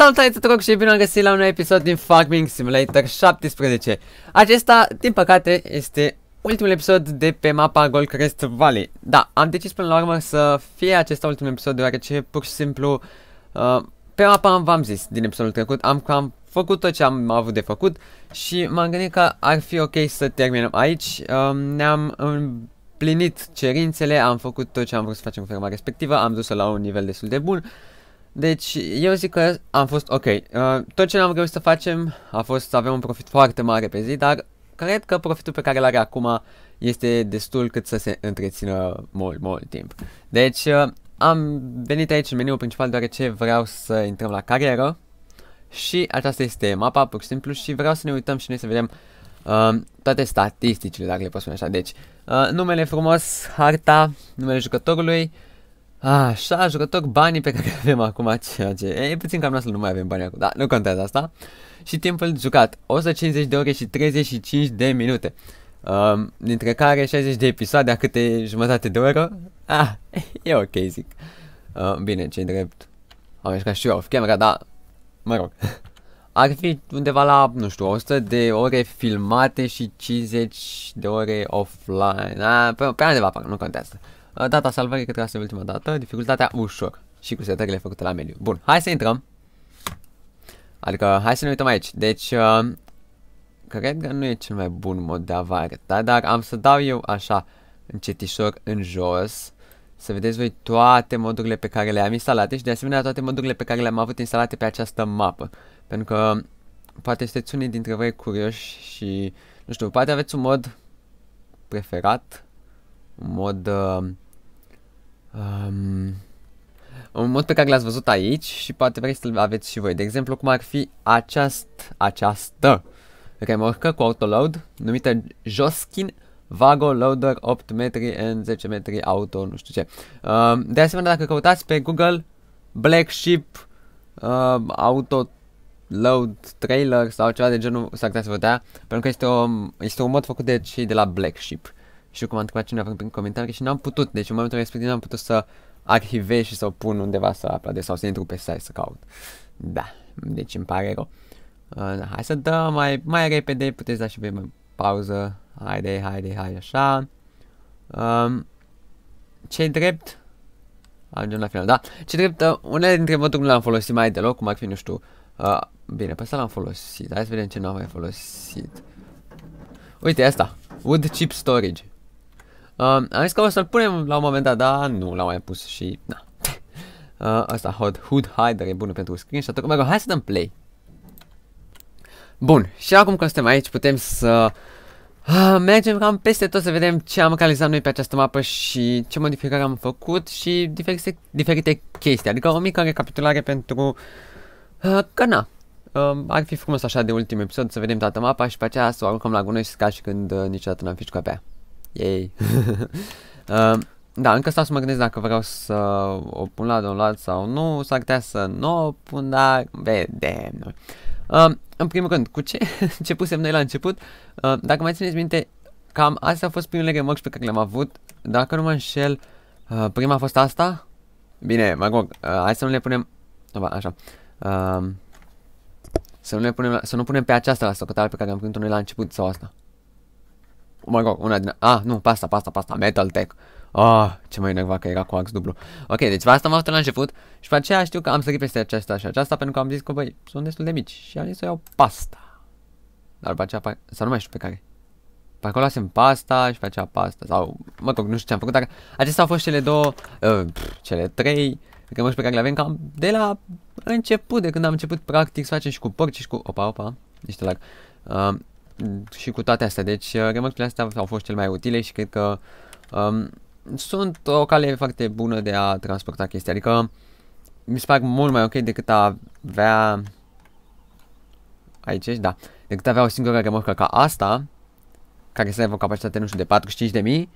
Salutare tuturor și bine am găsit la un nou episod din Farming Simulator 17 Acesta, din păcate, este ultimul episod de pe mapa Goldcrest Valley Da, am decis până la urmă să fie acesta ultimul episod deoarece pur și simplu uh, Pe mapa v-am zis din episodul trecut, am cam făcut tot ce am avut de făcut Și m-am gândit că ar fi ok să terminăm aici uh, Ne-am împlinit cerințele, am făcut tot ce am vrut să facem cu ferma respectivă Am dus-o la un nivel destul de bun deci, eu zic că am fost ok. Uh, tot ce ne am reușit să facem a fost să avem un profit foarte mare pe zi, dar cred că profitul pe care îl are acum este destul cât să se întrețină mult, mult timp. Deci, uh, am venit aici în meniul principal deoarece vreau să intrăm la carieră și aceasta este mapa, pur și simplu, și vreau să ne uităm și noi să vedem uh, toate statisticile, dacă le pot spune așa. Deci, uh, numele frumos, harta, numele jucătorului, uh, Așa, jucători banii pe care avem acum, ceea ce e puțin cam noastră, nu mai avem bani acum, dar nu contează asta. Și timpul jucat, 150 de ore și 35 de minute, um, dintre care 60 de episoade a câte jumătate de oră, ah, e ok, zic. Uh, bine, ce drept, am mișcat și eu off camera, dar, mă rog, ar fi undeva la, nu știu, 100 de ore filmate și 50 de ore offline, ah, pe, pe undeva, nu contează. Uh, data salvării cred că asta e ultima dată. Dificultatea ușor. Și cu setările făcute la meniu. Bun, hai să intrăm. Adică, hai să ne uităm aici. Deci, uh, cred că nu e cel mai bun mod de a vă arăta, dar am să dau eu așa, încetișor în jos. Să vedeți voi toate modurile pe care le-am instalate și de asemenea toate modurile pe care le-am avut instalate pe această mapă. Pentru că poate sunteți unii dintre voi curioși și, nu știu, poate aveți un mod preferat, un mod... Uh, Um, un mod pe care l-ați văzut aici și poate vreți să-l aveți și voi. De exemplu, cum ar fi aceast, această remorcă cu autoload numită Joskin Vago Loader 8 metri în 10 metri auto, nu știu ce. Um, de asemenea, dacă căutați pe Google Black Sheep um, Auto Load Trailer sau ceva de genul, s-ar putea să vă dea, pentru că este, o, este un mod făcut de cei de la Black Sheep și cum a întrebat cineva prin comentarii și n-am putut, deci în momentul respectiv n-am putut să arhivez și să o pun undeva să aplaudez sau să intru pe site să caut. Da, deci îmi pare rău. Uh, da, hai să dăm mai, mai repede, puteți da și pe pauză. Haide, haide, hai așa. Um, ce drept, ajungem la final, da? Ce drept, uh, unele dintre moduri nu le-am folosit mai deloc, cum ar fi, nu știu, uh, bine, pe asta l-am folosit, hai să vedem ce nu am mai folosit. Uite, asta, Wood Chip Storage. Uh, am zis că o să-l punem la un moment dat, dar nu l-am mai pus și... Na. Uh, asta, Hot Hood Hider e bun pentru screen și atunci, hai să dăm play. Bun, și acum că suntem aici putem să uh, mergem cam peste tot să vedem ce am realizat noi pe această mapă și ce modificări am făcut și diferite, diferite chestii. Adică o mică recapitulare pentru... Uh, că na, uh, ar fi frumos așa de ultim episod să vedem toată mapa și pe aceea să o aruncăm la gunoi și ca și când uh, niciodată n-am fi cu pe aia. Yay. uh, da, încă stau să mă gândesc dacă vreau să o pun la download sau nu, s-ar putea să nu o pun, dar vedem noi. Uh, în primul rând, cu ce începusem noi la început, uh, dacă mai țineți minte, cam astea au fost primele remarks pe care le-am avut. Dacă nu mă înșel, uh, prima a fost asta. Bine, mă rog, uh, hai să nu le punem... Așa. Uh, să nu, le punem, la... să nu punem pe aceasta la socoteală pe care am primit noi la început sau asta. Oh my god, una din... Ah, nu, pasta, pasta, pasta, Metal Tech. Ah, ce mai enerva că era cu ax dublu. Ok, deci asta m-am avut la început și pe aceea știu că am sărit peste aceasta și aceasta pentru că am zis că, băi, sunt destul de mici și am zis să iau pasta. Dar pe aceea, sau nu mai știu pe care. Pe acolo lasem pasta și pe aceea pasta sau, mă rog, nu știu ce am făcut, dar acestea au fost cele două, uh, pf, cele trei știu pe care le avem cam de la început, de când am început practic să facem și cu porci și cu... Opa, opa, niște lag. Uh, și cu toate astea. Deci uh, remarcile astea au fost cel mai utile și cred că um, sunt o cale foarte bună de a transporta chestia. Adică mi se fac mult mai ok decât a avea... Aici ești? Da. Decât avea o singură remorcă ca asta, care să aibă o capacitate, nu știu, de 45 de mii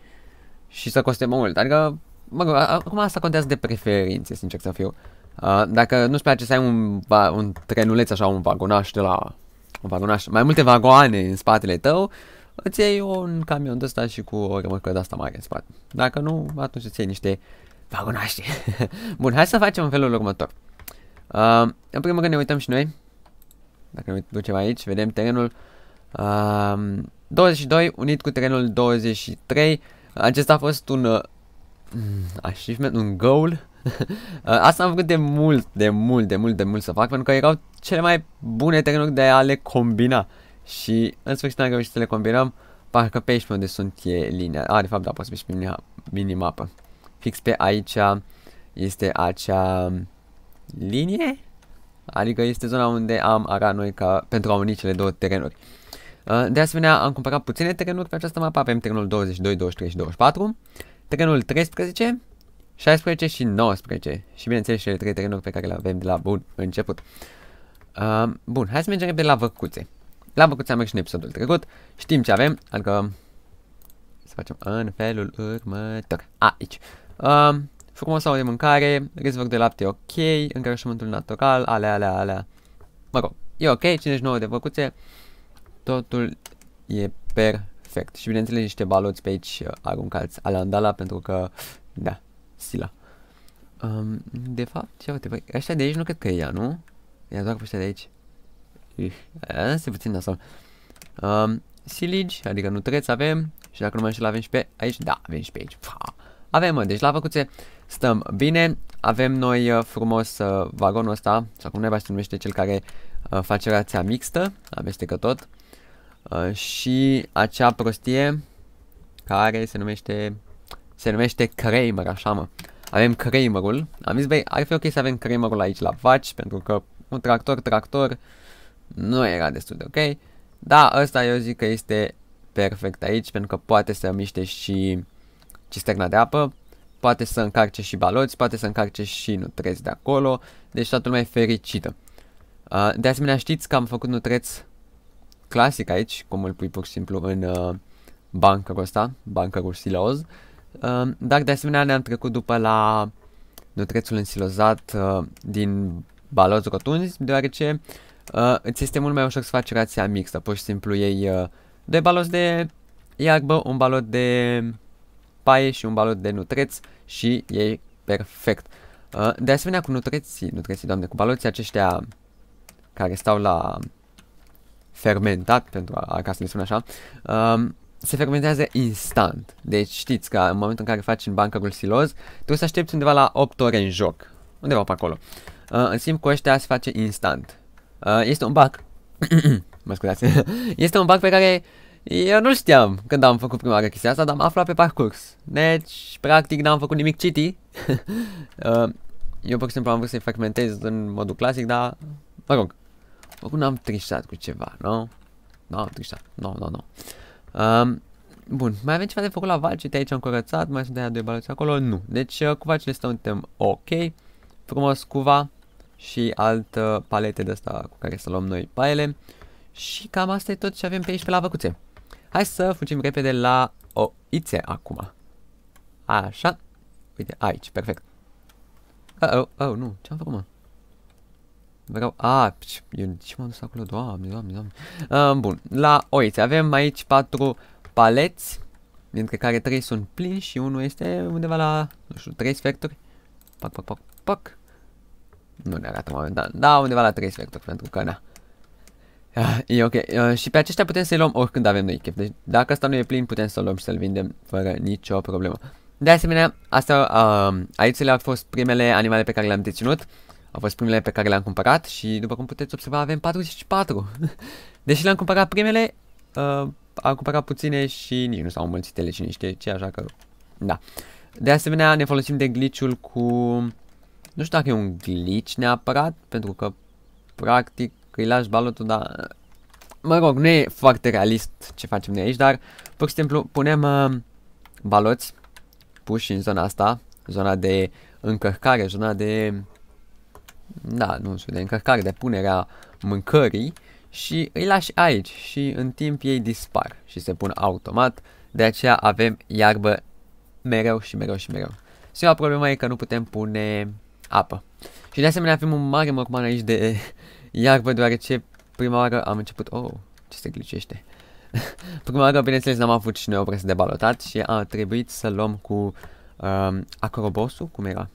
și să coste mult. Adică, mă rog, acum asta contează de preferințe, sincer să fiu. Uh, dacă nu-ți place să ai un, un trenuleț așa, un vagonaș de la un vagonaș, mai multe vagoane în spatele tău, îți iei un camion de ăsta și cu o remorcă de asta mare în spate. Dacă nu, atunci îți iei niște vagonaște. Bun, hai să facem în felul următor. Uh, în primul rând ne uităm și noi. Dacă ne ducem aici, vedem terenul uh, 22 unit cu terenul 23. Acesta a fost un uh, mm, achievement, un goal Asta am făcut de mult, de mult, de mult, de mult să fac, pentru că erau cele mai bune tehnologii de a le combina. Și în sfârșit am reușit să le combinăm, parcă pe aici pe unde sunt e linia. A, de fapt, da, poți să pe minimapă. Fix pe aici este acea linie, adică este zona unde am arat noi ca, pentru a uni cele două terenuri. De asemenea, am cumpărat puține terenuri pe această mapă, avem terenul 22, 23 și 24, terenul 13, 16 și 19 și bineînțeles cele trei terenuri pe care le avem de la bun început. Uh, bun, hai să mergem repede la văcuțe. La văcuțe am mers și în episodul trecut, știm ce avem, adică să facem în felul următor, aici. Uh, frumos sau de mâncare, rezervor de lapte ok, încărășământul natural, alea, alea, alea. Mă rog, e ok, 59 de văcuțe, totul e perfect. Și bineînțeles niște baloți pe aici uh, aruncați alandala pentru că, da, Sila. Um, de fapt, ia uite, băi, ăștia de aici nu cred că e ea, nu? Ea doar pe ăștia de aici. Aia se puțin nasol. Um, siligi, adică nutreți avem și dacă nu mai știu, avem și pe aici. Da, avem și pe aici. Pa. Avem, mă, deci la făcuțe stăm bine. Avem noi uh, frumos uh, vagonul ăsta, sau cum neva se numește cel care uh, face rația mixtă, că tot. Uh, și acea prostie care se numește se numește Kramer, așa mă. Avem Kramerul. Am zis, băi, ar fi ok să avem Kramerul aici la vaci, pentru că un tractor, tractor, nu era destul de ok. Da, ăsta eu zic că este perfect aici, pentru că poate să miște și cisterna de apă, poate să încarce și baloți, poate să încarce și nutreți de acolo, deci toată lumea e fericită. Uh, de asemenea, știți că am făcut nutreț clasic aici, cum îl pui pur și simplu în uh, bancărul ăsta, bancărul siloz. Ehm, dar de asemenea ne-am trecut după la nutrețul însilozat uh, din baloți rotunzi, deoarece uh, îți este mult mai ușor să faci rația mixtă. Pur și simplu iei uh, doi baloți de iarbă, un balot de paie și un balot de nutreț și e perfect. de asemenea, cu nutreții, nutreții, doamne, cu baloții aceștia care stau la fermentat, pentru a, ca să le spun așa, se fermentează instant. Deci știți că în momentul în care faci în bancă siloz, tu să aștepți undeva la 8 ore în joc. Undeva pe acolo. Uh, în schimb cu ăștia se face instant. Uh, este un bug. mă scuzați. este un bug pe care eu nu știam când am făcut prima oară chestia asta, dar am aflat pe parcurs. Deci, practic, n-am făcut nimic citi. uh, eu, pur și simplu, am vrut să-i fragmentez în modul clasic, dar, mă rog, oricum n-am trișat cu ceva, nu? No? Nu am trișat, nu, no, nu, no, nu. No. Um, bun, mai avem ceva de făcut la valcete, aici am curățat, mai sunt aia doi baloți acolo, nu. Deci uh, cu valcele suntem ok, frumos cuva și altă palete de asta cu care să luăm noi paiele. Și cam asta e tot ce avem pe aici pe la văcuțe. Hai să fugim repede la o ițe acum. Așa. Uite, aici, perfect. Oh, oh, oh, nu, ce-am făcut, mă? Vreau... A, eu ce m-am dus acolo? Doamne, doamne, doamne. A, bun, la oițe. Avem aici patru paleți, dintre care trei sunt plini și unul este undeva la, nu știu, trei sferturi. Pac, pac, pac, pac. Nu ne arată momentan. Da, da, undeva la trei sferturi, pentru că, na. Da. A, ah, e ok. A, ah, și pe aceștia putem să-i luăm oricând avem noi chef. Deci, dacă asta nu e plin, putem să-l luăm și să-l vindem fără nicio problemă. De asemenea, asta, a, ah, aici le au fost primele animale pe care le-am deținut. Au fost primele pe care le-am cumpărat și, după cum puteți observa, avem 44. Deși le-am cumpărat primele, uh, am cumpărat puține și nici nu s-au mulțit ele cine știe ce, așa că... Da. De asemenea, ne folosim de glitch cu... Nu știu dacă e un glitch neapărat, pentru că, practic, îi lași balotul, dar... Mă rog, nu e foarte realist ce facem noi aici, dar, pur și simplu, punem uh, baloți puși în zona asta, zona de încărcare, zona de da, nu știu, de încărcare, de punerea mâncării și îi lași aici și în timp ei dispar și se pun automat, de aceea avem iarbă mereu și mereu și mereu. Singura problemă e că nu putem pune apă. Și de asemenea avem un mare morman aici de iarbă, deoarece prima oară am început... Oh, ce se glicește. prima oară, bineînțeles, n-am avut și noi o presă de balotat și a trebuit să luăm cu um, acrobosul, cum era?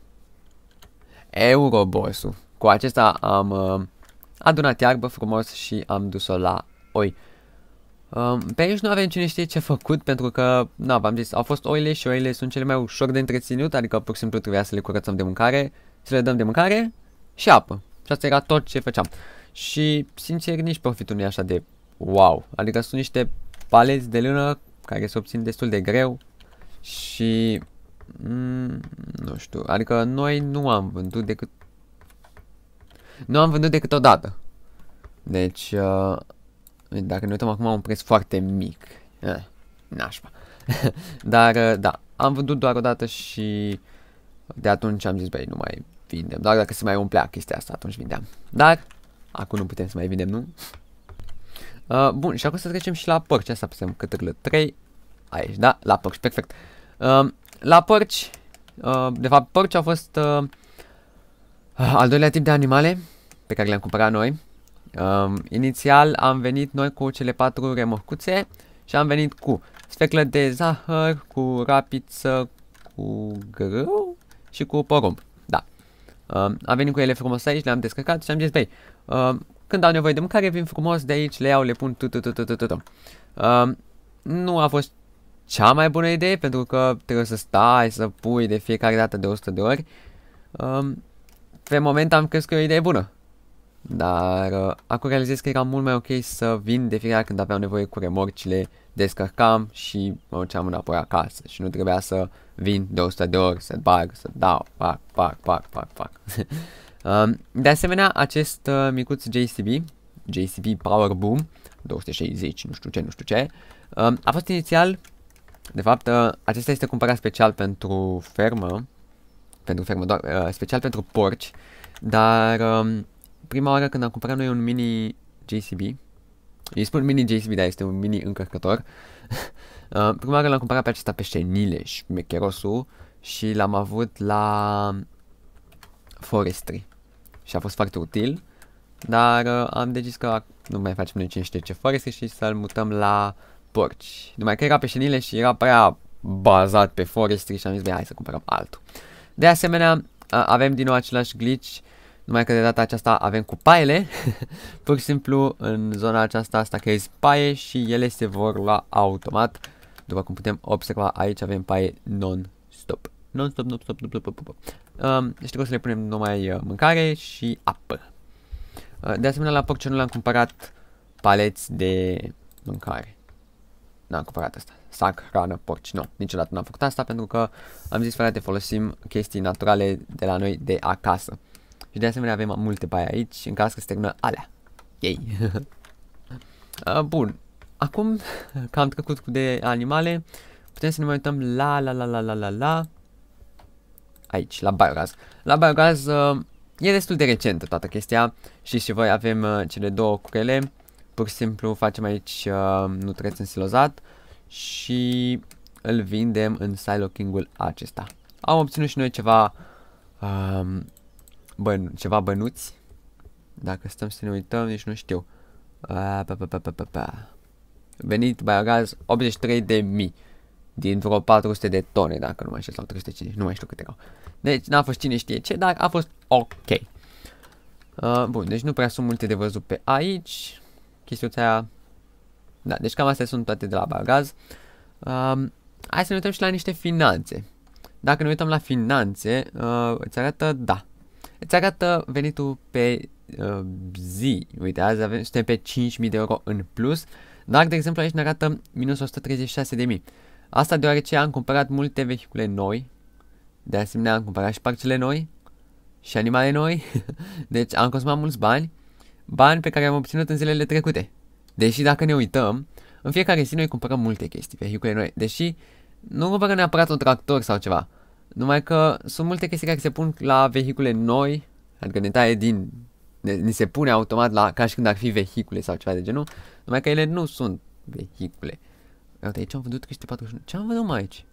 Eurobosul. Cu acesta am uh, adunat iarbă frumos și am dus-o la oi. Uh, pe aici nu avem cine știe ce făcut pentru că, na, v-am zis, au fost oile și oile sunt cele mai ușor de întreținut, adică pur și simplu trebuia să le curățăm de mâncare, să le dăm de mâncare și apă. Și asta era tot ce făceam. Și, sincer, nici profitul nu e așa de wow. Adică sunt niște paleți de lână care se obțin destul de greu și, mm, nu știu, adică noi nu am vândut decât nu am vândut decât o dată. Deci, uh, dacă ne uităm acum, un preț foarte mic. Eh, nașpa. Dar, uh, da, am vândut doar o dată și de atunci am zis, băi, nu mai vindem. Doar dacă se mai umplea chestia asta, atunci vindeam. Dar, acum nu putem să mai vindem, nu? Uh, bun, și acum să trecem și la părci. Asta putem câtârlă 3. Aici, da? La părci, perfect. Uh, la părci, uh, de fapt, părci au fost... Uh, al doilea tip de animale pe care le-am cumpărat noi. Um, inițial am venit noi cu cele patru remorcuțe și am venit cu sfeclă de zahăr, cu rapiță, cu grâu și cu porumb. Da. Um, am venit cu ele frumos aici, le-am descărcat și am zis, băi, um, când au nevoie de mâncare, vin frumos de aici, le iau, le pun tu tu tu tu tu tu. Um, nu a fost cea mai bună idee pentru că trebuie să stai, să pui de fiecare dată de 100 de ori. Um, pe moment am crezut că e o idee bună. Dar uh, acum realizez că era mult mai ok să vin de fiecare când aveam nevoie cu remorcile, descărcam și mă duceam înapoi acasă și nu trebuia să vin de 100 de ori, să bag, să dau, pac, pac, pac, pac, pac. um, de asemenea, acest uh, micuț JCB, JCB Power Boom, 260, nu știu ce, nu știu ce, um, a fost inițial, de fapt, uh, acesta este cumpărat special pentru fermă, pentru fermă, doar, uh, special pentru porci, dar um, prima oară când am cumpărat noi un mini JCB, îi spun mini JCB, dar este un mini încărcător, uh, prima oară l-am cumpărat pe acesta pe șenile și mecherosul și l-am avut la forestry și a fost foarte util, dar uh, am decis că nu mai facem noi cine ce forestry și să-l mutăm la porci. Numai că era pe șenile și era prea bazat pe forestry și am zis, hai să cumpărăm altul. De asemenea, avem din nou același glitch, numai că de data aceasta avem cu paiele. Pur și simplu, în zona aceasta stachezi paie și ele se vor lua automat. După cum putem observa, aici avem paie non-stop. Non-stop, non-stop, non-stop, non-stop. știu că o să le punem numai uh, mâncare și apă. Uh, de asemenea, la porcionul am cumpărat paleți de mâncare. N-am cumpărat asta sac, hrană, porci. Nu, niciodată n-am făcut asta pentru că am zis, frate, folosim chestii naturale de la noi de acasă. Și de asemenea avem multe baie aici, în caz că se termină alea. Ei. bun. Acum că am trecut de animale, putem să ne mai uităm la la la la la la la aici, la biogaz. La biogaz ă, e destul de recentă toată chestia. Și și voi, avem ă, cele două curele. Pur și simplu facem aici uh, nutreț în silozat. Uh, și îl vindem în Silo King-ul acesta. Am obținut și noi ceva, um, băn ceva bănuți. Dacă stăm să ne uităm, nici nu știu. Uh, pa, pa, pa, pa, pa, pa. Venit biogaz 83 de mii din vreo 400 de tone, dacă nu mai știu, sau 350, nu mai știu câte erau. Deci n-a fost cine știe ce, dar a fost ok. Uh, bun, deci nu prea sunt multe de văzut pe aici. Chestiuța aia da, deci cam astea sunt toate de la bagaz. Um, hai să ne uităm și la niște finanțe. Dacă ne uităm la finanțe, uh, îți arată, da, îți arată venitul pe uh, zi. Uite, azi avem, suntem pe 5.000 de euro în plus, dar, de exemplu, aici ne arată minus 136.000. Asta deoarece am cumpărat multe vehicule noi, de asemenea am cumpărat și parcele noi și animale noi, deci am consumat mulți bani, bani pe care am obținut în zilele trecute. Deși dacă ne uităm, în fiecare zi noi cumpărăm multe chestii, vehicule noi, deși nu cumpărăm neapărat un tractor sau ceva, numai că sunt multe chestii care se pun la vehicule noi, adică ne taie din, ne, ne se pune automat la, ca și când ar fi vehicule sau ceva de genul, numai că ele nu sunt vehicule. Uite, aici am vândut chestii 41. Ce am vândut mai aici?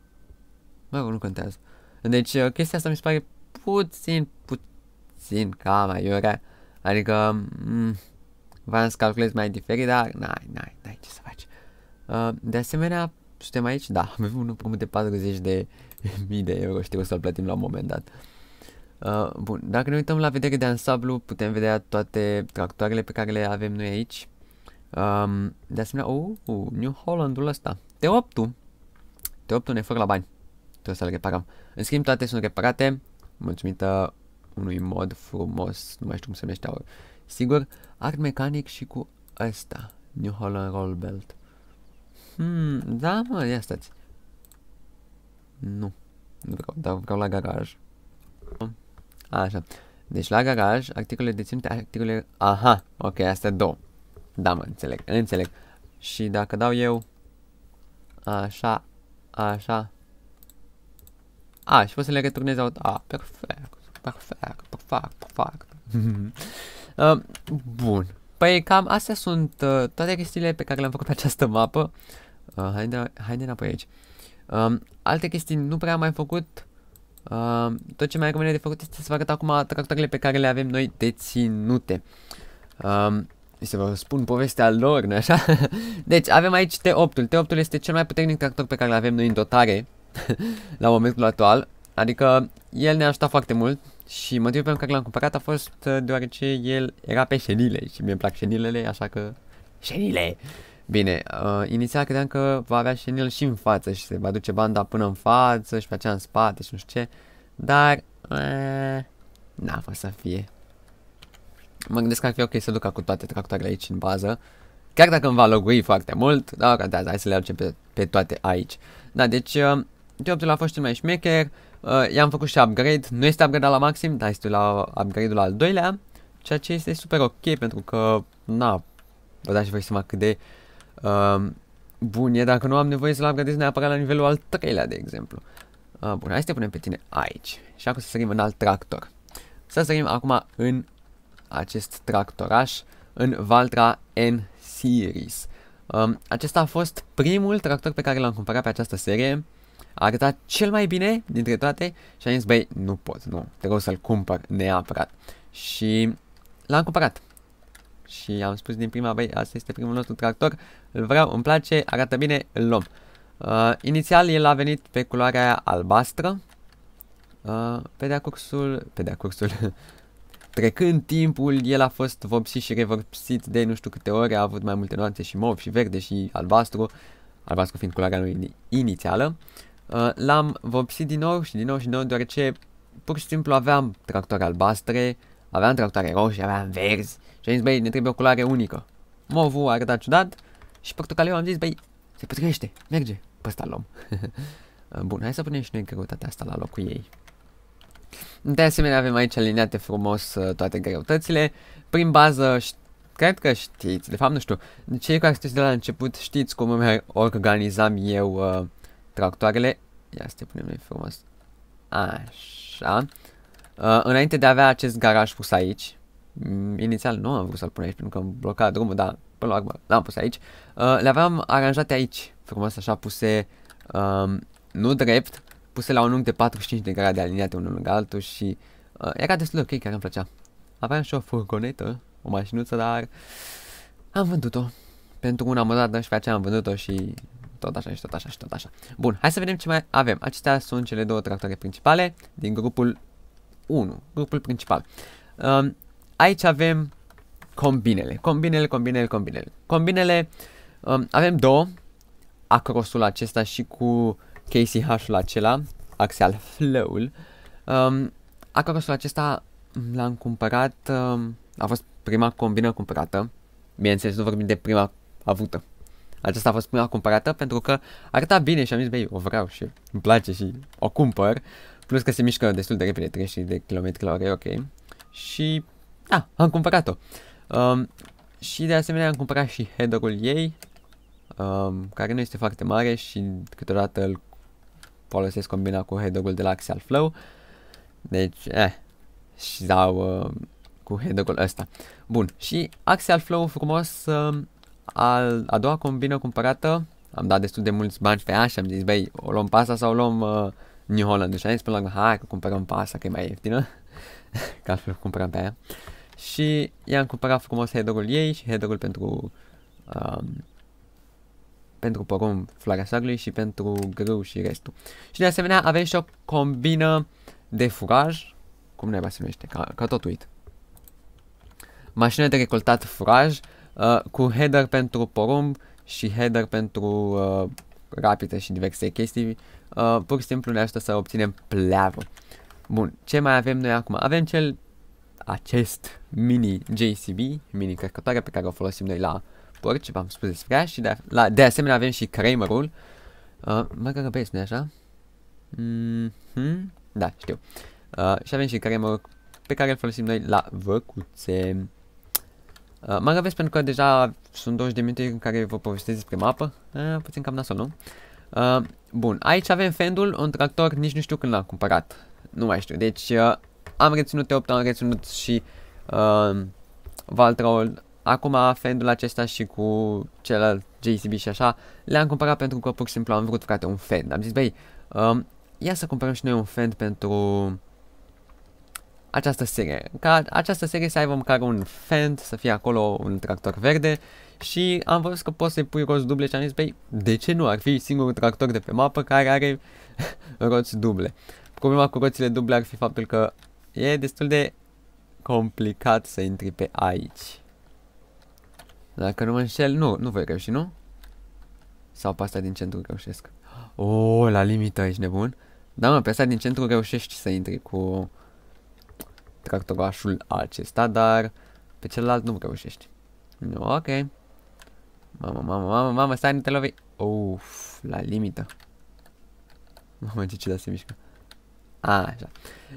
Mă rog, nu contează. Deci, uh, chestia asta mi se pare puțin, puțin cam aiurea. Adică, mm, V-am să calculez mai diferit, dar n-ai, n-ai, n-ai ce să faci. Uh, de asemenea, suntem aici, da, avem un împrumut de 40 de mii de euro știu o să-l plătim la un moment dat. Uh, bun, dacă ne uităm la vedere de ansamblu, putem vedea toate tractoarele pe care le avem noi aici. Um, de asemenea, uh, uh, New Holland-ul ăsta. T8-ul. T8-ul ne fără la bani. Trebuie să-l reparăm. În schimb, toate sunt reparate, mulțumită unui mod frumos, nu mai știu cum se numește, sigur. Art mecanic și cu ăsta. New Holland Roll Belt. Hmm, da, mă, ia stați. Nu. Nu vreau, dar vreau la garaj. așa. Deci la garaj, articole deținute, articole... Aha, ok, astea două. Da, mă, înțeleg, înțeleg. Și dacă dau eu... Așa, așa... A, și pot să le returnez... A, perfect, perfect, perfect, perfect. bun. Păi cam astea sunt uh, toate chestiile pe care le-am făcut pe această mapă. Uh, haide, haide înapoi aici. Um, alte chestii nu prea am mai făcut. Uh, tot ce mai rămâne de făcut este să vă arăt acum tractoarele pe care le avem noi deținute. Um, să vă spun povestea lor, nu așa? Deci, avem aici T8-ul. T8-ul este cel mai puternic tractor pe care îl avem noi în dotare la momentul actual. Adică, el ne ajutat foarte mult și motivul pentru care l-am cumpărat a fost uh, deoarece el era pe șenile și mi-e plac șenilele, așa că... Șenile! Bine, uh, inițial credeam că va avea șenil și în față și se va duce banda până în față și facea în spate și nu știu ce, dar... Uh, n-a fost să fie. Mă gândesc că ar fi ok să duc cu toate tractoarele aici în bază, chiar dacă îmi va logui foarte mult, dar contează, da, hai să le aducem pe, pe toate aici. Da, deci, uh, de 8 a fost cel mai șmecher, Uh, I-am făcut și upgrade, nu este upgrade la maxim, dar este la upgrade-ul al doilea, ceea ce este super ok pentru că, na, vă dați și voi seama cât de uh, bun e dacă nu am nevoie să-l upgradez neapărat la nivelul al treilea, de exemplu. Uh, bun, hai să te punem pe tine aici și acum să sărim în alt tractor. Să sărim acum în acest tractoraș, în Valtra N-Series. Um, acesta a fost primul tractor pe care l-am cumpărat pe această serie a arătat cel mai bine dintre toate și am zis, băi, nu pot, nu, trebuie să-l cumpăr neapărat. Și l-am cumpărat. Și am spus din prima, băi, asta este primul nostru tractor, îl vreau, îmi place, arată bine, îl luăm. Uh, inițial el a venit pe culoarea albastră, uh, pe de-a cursul, pe de-a cursul, trecând timpul, el a fost vopsit și revopsit de nu știu câte ori, a avut mai multe nuanțe și mov și verde și albastru, albastru fiind culoarea lui inițială. Uh, Uh, l-am vopsit din nou și din nou și din nou, deoarece pur și simplu aveam tractoare albastre, aveam tractoare roșii, aveam verzi și am zis, băi, ne trebuie o culoare unică. Movul a arătat ciudat și portocaliu am zis, băi, se potrivește, merge, pe ăsta luăm. Bun, hai să punem și noi greutatea asta la locul ei. De asemenea avem aici aliniate frumos uh, toate greutățile. Prin bază cred că știți, de fapt nu știu, cei care sunteți de la început știți cum îmi organizam eu uh, tractoarele. Ia să te punem noi frumos. Așa. Uh, înainte de a avea acest garaj pus aici, mm, inițial nu am vrut să-l pun aici pentru că am blocat drumul, dar până la urmă l-am pus aici, uh, le aveam aranjate aici, frumos așa puse, um, nu drept, puse la un unghi de 45 de grade aliniate unul lângă altul și uh, era destul de ok, chiar îmi plăcea. Aveam și o furgonetă, o mașinuță, dar am vândut-o. Pentru una mă dat și pe aceea am vândut-o și tot așa și tot așa și tot așa. Bun, hai să vedem ce mai avem. Acestea sunt cele două tractoare principale din grupul 1, grupul principal. Um, aici avem combinele, combinele, combinele, combinele. Combinele, um, avem două, acrosul acesta și cu KCH-ul acela, axial flow-ul. Um, acrosul acesta l-am cumpărat, um, a fost prima combină cumpărată. Bineînțeles, nu vorbim de prima avută. Aceasta a fost prima cumpărată pentru că arăta bine și am zis, băi, o vreau și îmi place și o cumpăr. Plus că se mișcă destul de repede, 30 de km la oră, ok. Și, da, am cumpărat-o. Um, și de asemenea am cumpărat și header-ul ei, um, care nu este foarte mare și câteodată îl folosesc combina cu header-ul de la Axial Flow. Deci, eh, și dau uh, cu header-ul ăsta. Bun, și Axial Flow frumos uh, al, a doua combină cumpărată, am dat destul de mulți bani pe așa, am zis, băi, o luăm pasa sau o luăm uh, New Holland. Deci am zis până la hai că cumpărăm pasa, că e mai ieftină, că altfel cumpărăm pe aia. Și i-am cumpărat frumos header-ul ei și header-ul pentru, um, pentru porumb, floarea soarelui și pentru grâu și restul. Și de asemenea avem și o combină de furaj, cum ne se numește, ca, ca tot uit. Mașină de recoltat furaj, Uh, cu header pentru porumb și header pentru uh, rapide și diverse chestii, uh, pur și simplu ne ajută să obținem pleavă. Bun, ce mai avem noi acum? Avem cel acest mini JCB, mini cărcătoare pe care o folosim noi la porci, v-am spus despre și de, la, de asemenea avem și Kramerul. Uh, mă grăbesc, nu așa? Mm -hmm. Da, știu. Uh, și avem și Kramerul pe care îl folosim noi la văcuțe. Uh, mă răvesc pentru că deja sunt 20 de minute în care vă povestesc despre mapă. Uh, puțin cam nasol, nu? Uh, bun, aici avem Fendul, un tractor, nici nu știu când l-am cumpărat. Nu mai știu, deci uh, am reținut T8, am reținut și uh, Valtrol. Acum Fendul acesta și cu celălalt JCB și așa, le-am cumpărat pentru că pur și simplu am vrut, frate, un Fend. Am zis, băi, uh, ia să cumpărăm și noi un Fend pentru această serie. Ca această serie să aibă măcar un fend, să fie acolo un tractor verde și am văzut că poți să-i pui roți duble și am zis, băi, de ce nu? Ar fi singurul tractor de pe mapă care are roți duble. Problema cu roțile duble ar fi faptul că e destul de complicat să intri pe aici. Dacă nu mă înșel, nu, nu voi reuși, nu? Sau pe asta din centru reușesc. O, oh, la limită, ești nebun? Da, mă, pe asta din centru reușești să intri cu tractorașul acesta, dar pe celălalt nu reușești. Nu, ok. Mamă, mamă, mamă, mamă, stai, nu te lovi. Uf, la limită. Mamă, ce ciudat se mișcă. A, așa.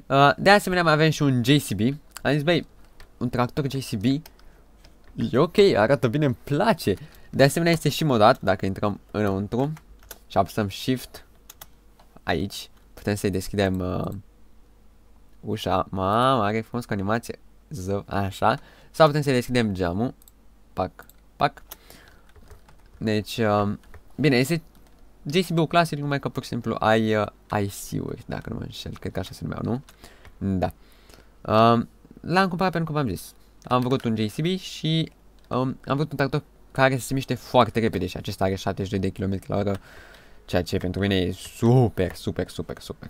Uh, de asemenea, mai avem și un JCB. Am zis, băi, un tractor JCB e ok, arată bine, îmi place. De asemenea, este și modat, dacă intrăm înăuntru și apăsăm Shift aici, putem să-i deschidem uh, ușa. Mama, are frumos cu animație. Zău, așa. Sau putem să deschidem geamul. Pac, pac. Deci, um, bine, este JCB-ul clasic, numai că pur și simplu ai uh, IC-uri, dacă nu mă înșel. Cred că așa se numeau, nu? Da. Um, l-am cumpărat pentru că v-am zis. Am vrut un JCB și um, am vrut un tractor care se miște foarte repede și acesta are 72 de km la oră, ceea ce pentru mine e super, super, super, super.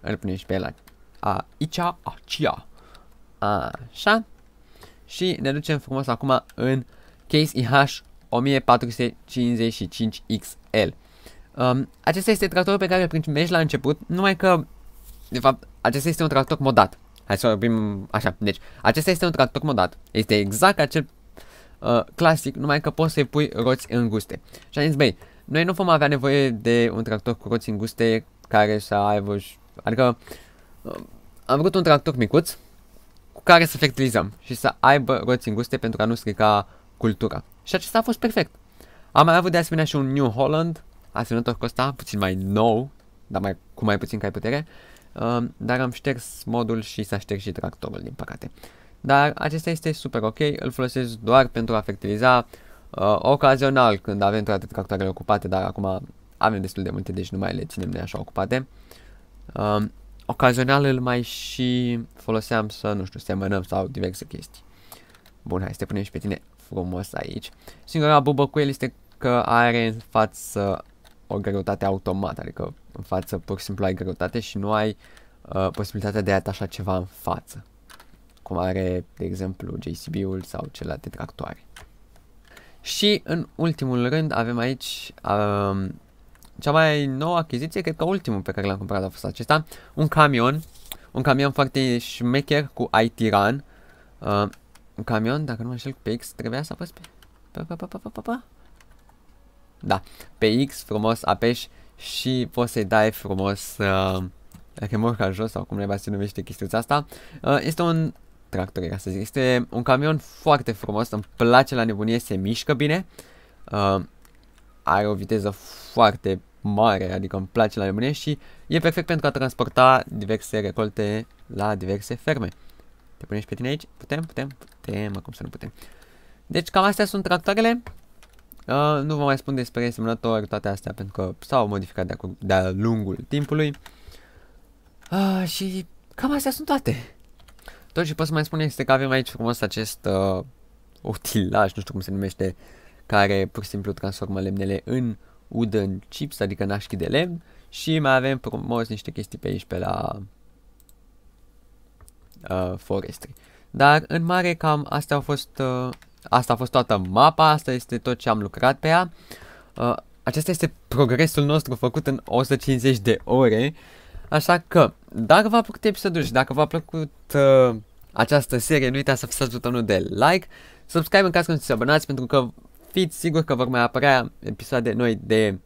Îl punem și pe el la aici, aici. Așa. Și ne ducem frumos acum în Case IH 1455XL. Um, acesta este tractorul pe care îl primești la început, numai că, de fapt, acesta este un tractor modat. Hai să vorbim așa. Deci, acesta este un tractor modat. Este exact acel uh, clasic, numai că poți să-i pui roți înguste. Și am zis, băi, noi nu vom avea nevoie de un tractor cu roți înguste care să aibă... Adică, uh, Uh, am vrut un tractor micuț cu care să fertilizăm și să aibă roți înguste pentru a nu strica cultura. Și acesta a fost perfect. Am mai avut de asemenea și un New Holland, asemănător cu ăsta, puțin mai nou, dar mai, cu mai puțin cai putere, uh, dar am șters modul și s-a șters și tractorul, din păcate. Dar acesta este super ok, îl folosesc doar pentru a fertiliza uh, ocazional când avem toate tractoarele ocupate, dar acum avem destul de multe, deci nu mai le ținem de așa ocupate. Uh, Ocazional îl mai și foloseam să, nu știu, semănăm sau diverse chestii. Bun, hai să te punem și pe tine frumos aici. Singura bubă cu el este că are în față o greutate automată, adică în față pur și simplu ai greutate și nu ai uh, posibilitatea de a atașa ceva în față. Cum are, de exemplu, JCB-ul sau celelalte tractoare. Și în ultimul rând avem aici um, cea mai nouă achiziție, cred că ultimul pe care l-am cumpărat a fost acesta. Un camion. Un camion foarte șmecher cu iTiran. Uh, un camion, dacă nu mă înșel, pe X trebuia să apăs pe... Pa, pa, pa, pa, pa, pa. Da, pe X frumos apeși și poți să-i dai frumos uh, remorca jos sau cum neva se numește chestiuța asta. Uh, este un tractor, ca să zic. Este un camion foarte frumos, îmi place la nebunie, se mișcă bine. Uh, are o viteză foarte mare, adică îmi place la România și e perfect pentru a transporta diverse recolte la diverse ferme. Te punești pe tine aici? Putem? Putem? Putem, acum să nu putem. Deci cam astea sunt tractoarele. Uh, nu vă mai spun despre semnători, toate astea pentru că s-au modificat de-a de lungul timpului. Uh, și cam astea sunt toate. Tot ce pot să mai spun este că avem aici frumos acest uh, utilaj, nu știu cum se numește, care pur și simplu transformă lemnele în uh, wooden chips, adică nașchi de lemn și mai avem frumos niște chestii pe aici pe la uh, forestry. Dar în mare cam asta a fost uh, asta a fost toată mapa, asta este tot ce am lucrat pe ea. Uh, acesta este progresul nostru făcut în 150 de ore. Așa că, dacă v-a plăcut episodul și dacă v-a plăcut uh, această serie, nu uitați să apăsați butonul de like, subscribe în caz că nu sunteți abonați pentru că fiți siguri că vor mai apărea episoade noi de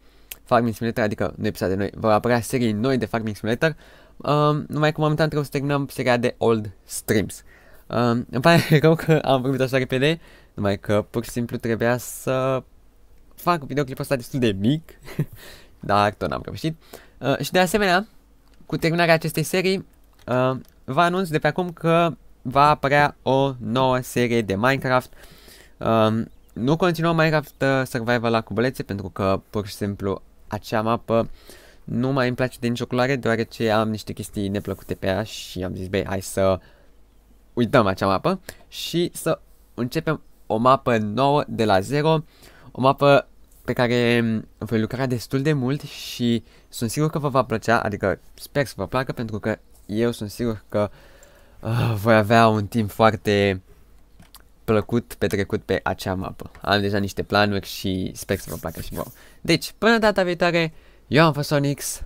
Farming Simulator, adică nu episoade noi, vor apărea serii noi de Farming Simulator, um, numai că momentan trebuie să terminăm seria de Old Streams. Um, îmi pare rău că am vorbit așa repede, numai că pur și simplu trebuia să fac videoclipul ăsta destul de mic, dar tot n-am reușit. Uh, și de asemenea, cu terminarea acestei serii, uh, vă anunț de pe acum că va apărea o nouă serie de Minecraft. Um, nu continuăm Minecraft Survival la cubulețe pentru că pur și simplu acea mapă nu mai îmi place de nicio culoare deoarece am niște chestii neplăcute pe ea și am zis, băi, hai să uităm acea mapă și să începem o mapă nouă de la zero, o mapă pe care voi lucra destul de mult și sunt sigur că vă va plăcea, adică sper să vă placă pentru că eu sunt sigur că uh, voi avea un timp foarte plăcut petrecut pe acea mapă. Am deja niște planuri și sper să vă placă și vouă. Deci, până data viitoare, eu am fost Onyx,